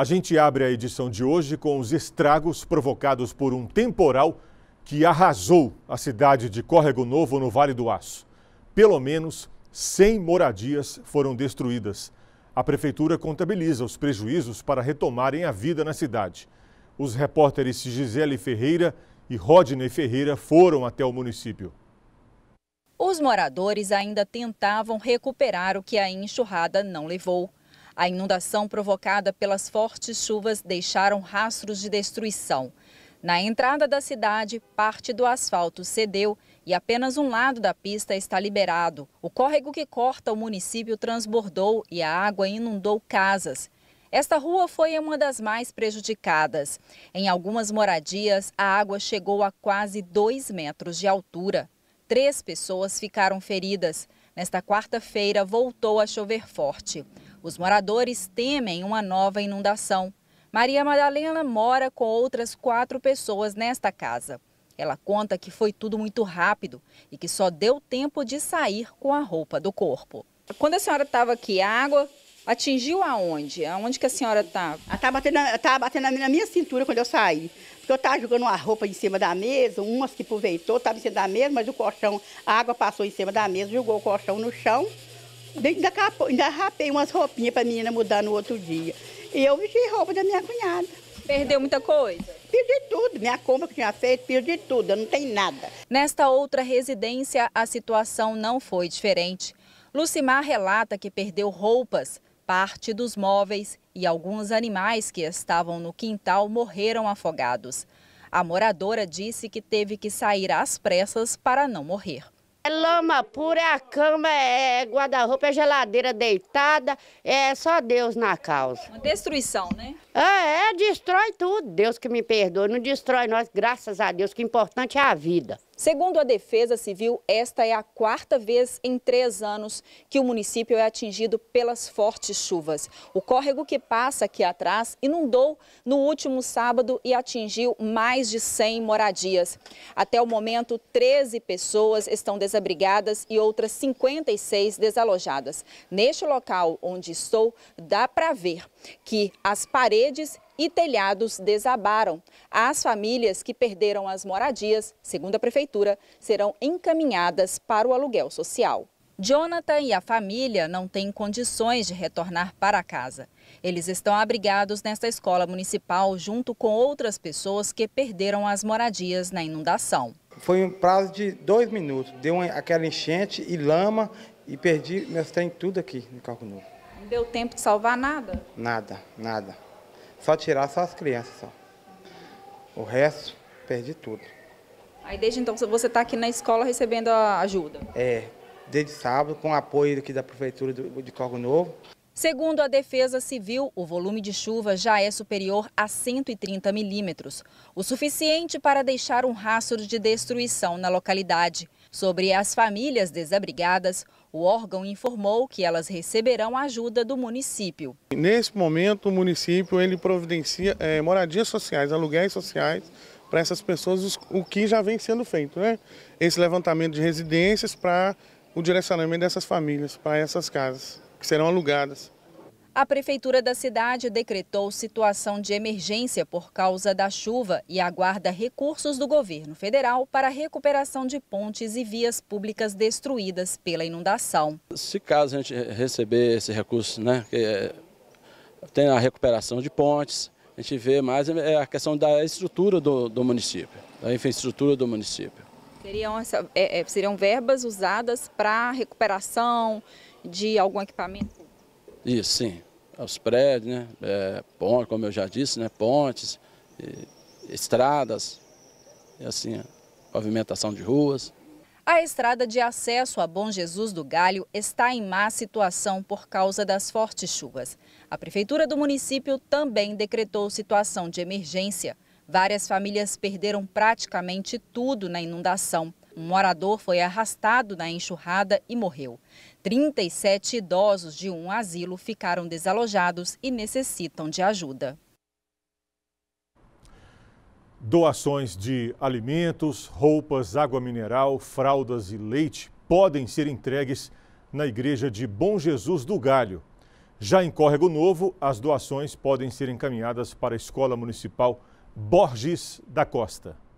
A gente abre a edição de hoje com os estragos provocados por um temporal que arrasou a cidade de Córrego Novo, no Vale do Aço. Pelo menos 100 moradias foram destruídas. A prefeitura contabiliza os prejuízos para retomarem a vida na cidade. Os repórteres Gisele Ferreira e Rodney Ferreira foram até o município. Os moradores ainda tentavam recuperar o que a enxurrada não levou a inundação provocada pelas fortes chuvas deixaram rastros de destruição. Na entrada da cidade, parte do asfalto cedeu e apenas um lado da pista está liberado. O córrego que corta o município transbordou e a água inundou casas. Esta rua foi uma das mais prejudicadas. Em algumas moradias, a água chegou a quase 2 metros de altura. Três pessoas ficaram feridas. Nesta quarta-feira, voltou a chover forte. Os moradores temem uma nova inundação. Maria Madalena mora com outras quatro pessoas nesta casa. Ela conta que foi tudo muito rápido e que só deu tempo de sair com a roupa do corpo. Quando a senhora estava aqui, a água atingiu aonde? Aonde que a senhora estava? Ela estava batendo, tá batendo na minha cintura quando eu saí. Porque eu estava jogando uma roupa em cima da mesa, umas que aproveitou, estava em cima da mesa, mas o colchão, a água passou em cima da mesa, jogou o colchão no chão Ainda, capo, ainda rapei umas roupinhas para a menina mudar no outro dia. E eu vesti roupa da minha cunhada. Perdeu muita coisa? Perdi tudo. Minha compra que tinha feito, perdi tudo. Eu não tenho nada. Nesta outra residência, a situação não foi diferente. Lucimar relata que perdeu roupas, parte dos móveis e alguns animais que estavam no quintal morreram afogados. A moradora disse que teve que sair às pressas para não morrer. É lama pura, é a cama, é, é guarda-roupa, é geladeira deitada, é só Deus na causa. Uma destruição, né? É, é, destrói tudo. Deus que me perdoe, não destrói nós, graças a Deus, que o importante é a vida. Segundo a Defesa Civil, esta é a quarta vez em três anos que o município é atingido pelas fortes chuvas. O córrego que passa aqui atrás inundou no último sábado e atingiu mais de 100 moradias. Até o momento, 13 pessoas estão desaparecidas abrigadas e outras 56 desalojadas. Neste local onde estou, dá para ver que as paredes e telhados desabaram. As famílias que perderam as moradias, segundo a prefeitura, serão encaminhadas para o aluguel social. Jonathan e a família não têm condições de retornar para casa. Eles estão abrigados nesta escola municipal junto com outras pessoas que perderam as moradias na inundação foi um prazo de dois minutos. Deu uma, aquela enchente e lama e perdi meus trem tudo aqui no carro novo. Não deu tempo de salvar nada? Nada, nada. Só tirar só as crianças só. O resto, perdi tudo. Aí desde então você está aqui na escola recebendo a ajuda? É, desde sábado, com apoio aqui da prefeitura do, de Corgo Novo. Segundo a Defesa Civil, o volume de chuva já é superior a 130 milímetros, o suficiente para deixar um rastro de destruição na localidade. Sobre as famílias desabrigadas, o órgão informou que elas receberão ajuda do município. Nesse momento, o município ele providencia é, moradias sociais, aluguéis sociais para essas pessoas, o que já vem sendo feito, né? Esse levantamento de residências para o direcionamento dessas famílias, para essas casas que serão alugadas. A prefeitura da cidade decretou situação de emergência por causa da chuva e aguarda recursos do governo federal para a recuperação de pontes e vias públicas destruídas pela inundação. Se caso a gente receber esse recurso, né, eh, tem a recuperação de pontes, a gente vê mais é, é a questão da estrutura do, do município, da infraestrutura do município. Seriam, essa, é, é seriam verbas usadas para recuperação, de algum equipamento? Isso, sim. Os prédios, né? É, pontes, como eu já disse, né? Pontes, estradas, e assim, pavimentação de ruas. A estrada de acesso a Bom Jesus do Galho está em má situação por causa das fortes chuvas. A prefeitura do município também decretou situação de emergência. Várias famílias perderam praticamente tudo na inundação. Um morador foi arrastado na enxurrada e morreu. 37 idosos de um asilo ficaram desalojados e necessitam de ajuda. Doações de alimentos, roupas, água mineral, fraldas e leite podem ser entregues na Igreja de Bom Jesus do Galho. Já em Córrego Novo, as doações podem ser encaminhadas para a Escola Municipal Borges da Costa.